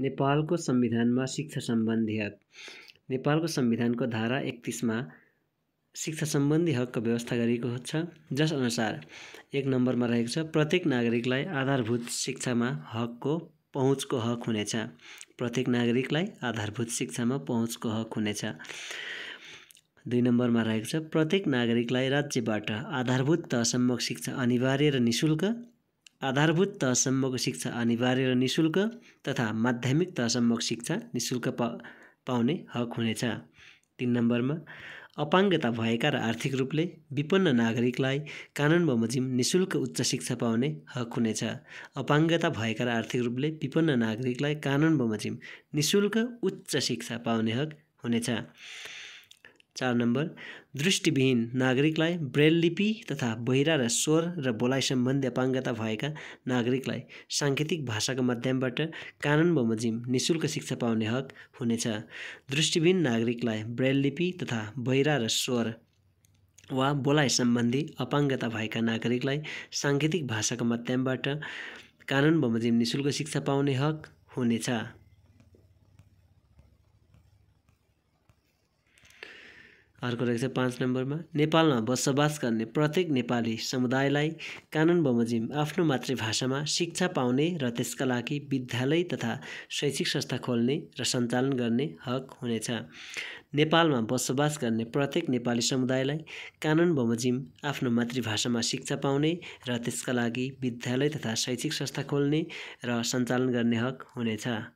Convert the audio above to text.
नेपालको संविधानमा शिक्षा सम्बन्धी हक नेपालको संविधानको धारा एकतिसमा शिक्षा सम्बन्धी हकको व्यवस्था गरिएको छ जसअनुसार एक नम्बरमा रहेको छ प्रत्येक नागरिकलाई आधारभूत शिक्षामा हकको पहुँचको हक हुनेछ प्रत्येक नागरिकलाई आधारभूत शिक्षामा पहुँचको हक हुनेछ दुई नम्बरमा रहेको छ प्रत्येक नागरिकलाई राज्यबाट आधारभूत तहसम्म शिक्षा अनिवार्य र निशुल्क आधारभूत तहसम्मको शिक्षा अनिवार्य र निशुल्क तथा माध्यमिक तहसम्मको शिक्षा निशुल्क पा पाउने हक हुनेछ तिन नम्बरमा अपाङ्गता भएका र आर्थिक रूपले विपन्न नागरिकलाई कानुन बमोजिम निशुल्क उच्च शिक्षा पाउने हक हुनेछ अपाङ्गता भएका र आर्थिक रूपले विपन्न नागरिकलाई कानुन बमोजिम निशुल्क उच्च शिक्षा पाउने हक हुनेछ चार नम्बर दृष्टिविहीन नागरिकलाई ब्रेल लिपि तथा बहिरा र स्वर र बोलाइ सम्बन्धी अपाङ्गता भएका नागरिकलाई साङ्केतिक भाषाको माध्यमबाट कानुन बमोजिम निशुल्क शिक्षा पाउने हक हुनेछ दृष्टिविहीन नागरिकलाई ब्रेल लिपि तथा बहिरा र स्वर वा बोलाइ सम्बन्धी अपाङ्गता भएका नागरिकलाई साङ्केतिक भाषाको माध्यमबाट कानुन बमोजिम निशुल्क शिक्षा पाउने हक हुनेछ अर्को रहेको पाँच नम्बरमा नेपालमा बसोबास गर्ने प्रत्येक नेपाली समुदायलाई कानुन बमोजिम आफ्नो मातृभाषामा शिक्षा पाउने र त्यसका लागि विद्यालय तथा शैक्षिक संस्था खोल्ने र सञ्चालन गर्ने हक हुनेछ नेपालमा बसोबास गर्ने प्रत्येक नेपाली समुदायलाई कानुन बमोजिम आफ्नो मातृभाषामा शिक्षा पाउने र त्यसका लागि विद्यालय तथा शैक्षिक संस्था खोल्ने र सञ्चालन गर्ने हक हुनेछ